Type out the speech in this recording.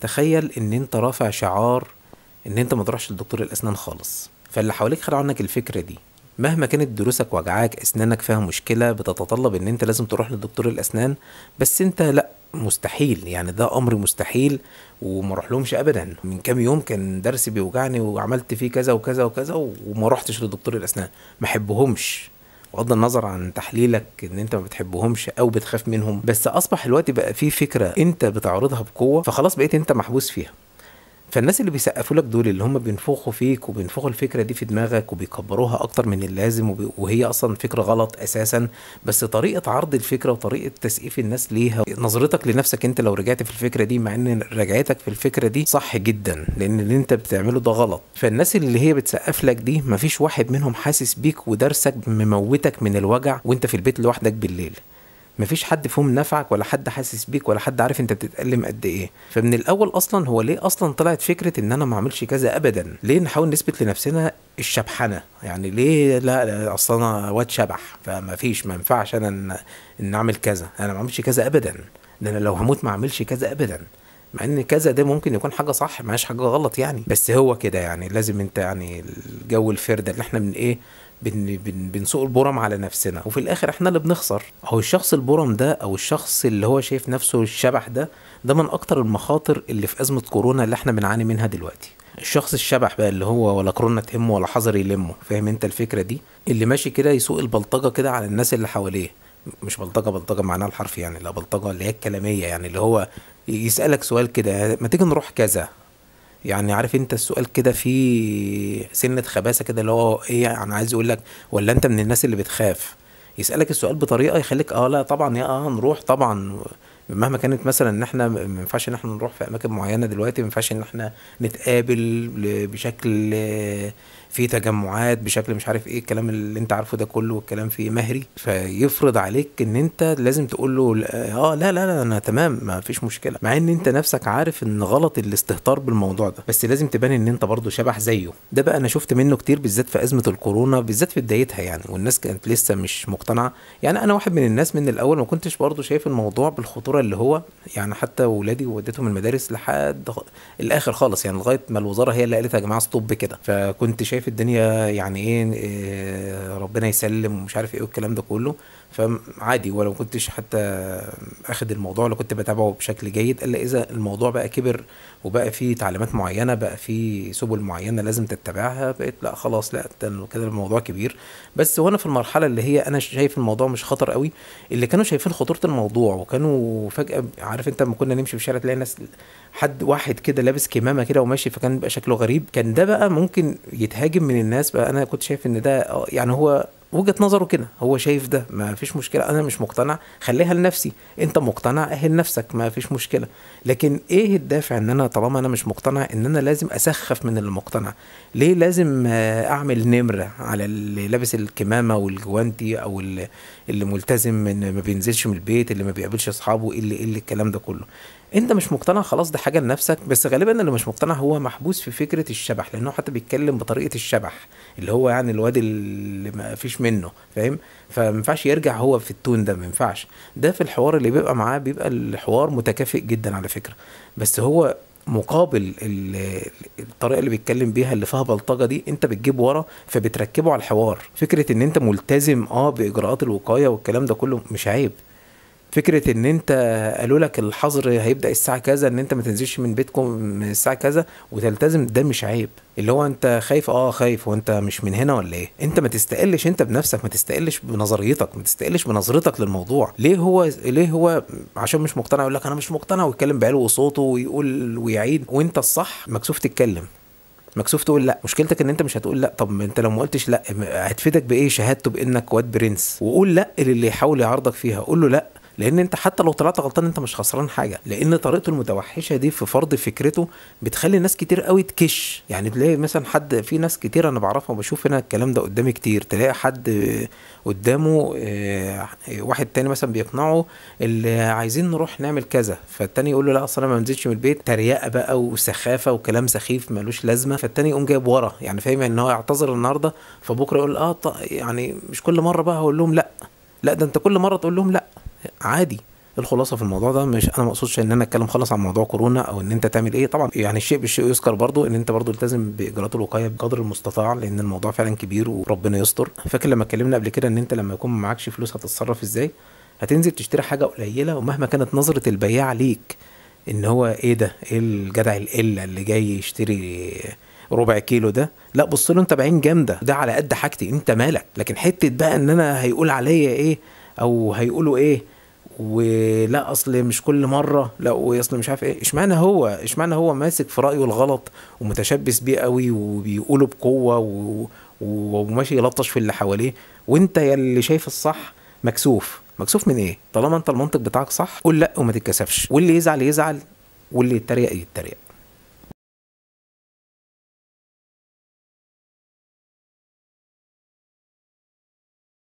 تخيل ان انت رافع شعار ان انت ما تروحش لدكتور الاسنان خالص فاللي حواليك خدعوا عنك الفكره دي مهما كانت دروسك وجعاك اسنانك فيها مشكله بتتطلب ان انت لازم تروح لدكتور الاسنان بس انت لا مستحيل يعني ده امر مستحيل وما اروحلهمش ابدا من كام يوم كان درسي بيوجعني وعملت فيه كذا وكذا وكذا وما رحتش لدكتور الاسنان ما احبهمش بغض النظر عن تحليلك ان انت ما بتحبهمش او بتخاف منهم بس اصبح الوقت بقى فيه فكره انت بتعرضها بقوه فخلاص بقيت انت محبوس فيها فالناس اللي بيسقفوا لك دول اللي هم بينفخوا فيك وبينفخوا الفكره دي في دماغك وبيكبروها اكتر من اللازم وهي اصلا فكره غلط اساسا بس طريقه عرض الفكره وطريقه تسقيف الناس ليها نظرتك لنفسك انت لو رجعت في الفكره دي مع ان رجعتك في الفكره دي صح جدا لان اللي انت بتعمله ده غلط فالناس اللي هي بتسقف لك دي مفيش واحد منهم حاسس بيك ودرسك مموتك من الوجع وانت في البيت لوحدك بالليل مفيش حد فيهم نفعك ولا حد حاسس بيك ولا حد عارف انت بتتالم قد ايه فمن الاول اصلا هو ليه اصلا طلعت فكره ان انا ما اعملش كذا ابدا ليه نحاول نثبت لنفسنا الشبحنه يعني ليه لا, لا اصلا انا واد شبح فما فيش ما ينفعش انا ان, اعمل كذا انا ما اعملش كذا ابدا ده انا لو هموت ما اعملش كذا ابدا مع ان كذا ده ممكن يكون حاجه صح مش حاجه غلط يعني بس هو كده يعني لازم انت يعني الجو الفرده اللي احنا من ايه بن بن بنسوق البرم على نفسنا وفي الاخر احنا اللي بنخسر هو الشخص البرم ده او الشخص اللي هو شايف نفسه الشبح ده ده من اكتر المخاطر اللي في ازمه كورونا اللي احنا بنعاني منها دلوقتي الشخص الشبح بقى اللي هو ولا كورونا تهمه ولا حذر يلمه فاهم انت الفكره دي اللي ماشي كده يسوق البلطجه كده على الناس اللي حواليه مش بلطجه بلطجه معناها الحرفي يعني لا بلطجه اللي هي الكلاميه يعني اللي هو يسالك سؤال كده ما تيجي نروح كذا يعني عارف انت السؤال كده فيه سنه خباثه كده اللي هو ايه يعني عايز يقول لك ولا انت من الناس اللي بتخاف يسالك السؤال بطريقه يخليك اه لا طبعا يا اه نروح طبعا مهما كانت مثلا ان احنا ما ينفعش ان احنا نروح في اماكن معينه دلوقتي ما ينفعش ان احنا نتقابل بشكل في تجمعات بشكل مش عارف ايه الكلام اللي انت عارفه ده كله والكلام فيه مهري فيفرض عليك ان انت لازم تقول له اه لا لا لا انا تمام ما فيش مشكله مع ان انت نفسك عارف ان غلط الاستهتار بالموضوع ده بس لازم تبان ان انت برضه شبح زيه ده بقى انا شفت منه كتير بالذات في ازمه الكورونا بالذات في بدايتها يعني والناس كانت لسه مش مقتنعه يعني انا واحد من الناس من الاول ما كنتش برضه شايف الموضوع بالخطوره اللي هو يعني حتى ولادي وديتهم المدارس لحد الاخر خالص يعني لغايه ما الوزاره هي اللي قالت يا جماعه ستوب كده فكنت شايف شايف الدنيا يعني ايه آه، ربنا يسلم ومش عارف ايه والكلام ده كله فعادي ولو كنتش حتى اخد الموضوع لو كنت بتابعه بشكل جيد الا اذا الموضوع بقى كبر وبقى فيه تعليمات معينه بقى فيه سبل معينه لازم تتبعها بقيت لا خلاص لا كده الموضوع كبير بس وانا في المرحله اللي هي انا شايف الموضوع مش خطر قوي اللي كانوا شايفين خطوره الموضوع وكانوا فجاه عارف انت لما كنا نمشي في الشارع تلاقي الناس حد واحد كده لابس كمامه كده وماشي فكان بيبقى شكله غريب كان ده بقى ممكن يتهاجم من الناس بقى انا كنت شايف ان ده آه، يعني هو وجهه نظره كده هو شايف ده ما فيش مشكله انا مش مقتنع خليها لنفسي انت مقتنع اهل نفسك ما فيش مشكله لكن ايه الدافع ان انا طالما انا مش مقتنع ان انا لازم اسخف من اللي مقتنع ليه لازم اعمل نمره على اللي لابس الكمامه والجوانتي او اللي ملتزم ان ما بينزلش من البيت اللي ما بيقابلش اصحابه ايه اللي إيه الكلام ده كله انت مش مقتنع خلاص دي حاجه لنفسك بس غالبا اللي مش مقتنع هو محبوس في فكره الشبح لانه حتى بيتكلم بطريقه الشبح اللي هو يعني الواد اللي ما فيش منه فاهم فما ينفعش يرجع هو في التون ده ما ينفعش ده في الحوار اللي بيبقى معاه بيبقى الحوار متكافئ جدا على فكره بس هو مقابل الطريقه اللي بيتكلم بيها اللي فيها بلطجه دي انت بتجيب ورا فبتركبه على الحوار فكره ان انت ملتزم اه باجراءات الوقايه والكلام ده كله مش عيب فكره ان انت قالوا لك الحظر هيبدا الساعه كذا ان انت ما تنزلش من بيتكم من الساعه كذا وتلتزم ده مش عيب اللي هو انت خايف اه خايف وانت مش من هنا ولا ايه انت ما تستقلش انت بنفسك ما تستقلش بنظريتك ما تستقلش بنظرتك للموضوع ليه هو ليه هو عشان مش مقتنع يقول لك انا مش مقتنع ويتكلم بعلو وصوته ويقول ويعيد وانت الصح مكسوف تتكلم مكسوف تقول لا مشكلتك ان انت مش هتقول لا طب انت لو ما قلتش لا هتفيدك بايه شهادته بانك واد برنس وقول لا للي يحاول يعرضك فيها قول له لا لان انت حتى لو طلعت غلطان انت مش خسران حاجه لان طريقته المتوحشه دي في فرض فكرته بتخلي ناس كتير قوي تكش يعني تلاقي مثلا حد في ناس كتير انا بعرفها وبشوف هنا الكلام ده قدامي كتير تلاقي حد قدامه آه، واحد تاني مثلا بيقنعه اللي عايزين نروح نعمل كذا فالتاني يقول له لا اصل انا ما نزلتش من البيت تريقه بقى وسخافه وكلام سخيف ملوش لازمه فالتاني يقوم جايب ورا يعني فاهم ان هو يعتذر النهارده فبكره يقول اه يعني مش كل مره بقى هقول لهم لا لا ده انت كل مره تقول لهم لا عادي الخلاصه في الموضوع ده مش انا ما اقصدش ان انا اتكلم خالص عن موضوع كورونا او ان انت تعمل ايه طبعا يعني الشيء بالشيء يذكر برضو ان انت برضو التزم باجراءات الوقايه بقدر المستطاع لان الموضوع فعلا كبير وربنا يستر فاكر لما اتكلمنا قبل كده ان انت لما يكون معكش فلوس هتتصرف ازاي هتنزل تشتري حاجه قليله ومهما كانت نظره البياع ليك ان هو ايه ده ايه الجدع القله اللي جاي يشتري ربع كيلو ده لا بص له انت بعين جامده ده على قد حاجتي انت مالك لكن حته بقى ان انا هيقول عليا ايه او هيقولوا ايه ولا اصل مش كل مره لا واصل مش عارف ايه اشمعنى هو اشمعنى هو ماسك في رايه الغلط ومتشبث بيه قوي وبيقوله بقوه و... وماشي يلطش في اللي حواليه وانت يا اللي شايف الصح مكسوف مكسوف من ايه طالما انت المنطق بتاعك صح قول لا وما تتكسفش واللي يزعل يزعل واللي يتريق يتريق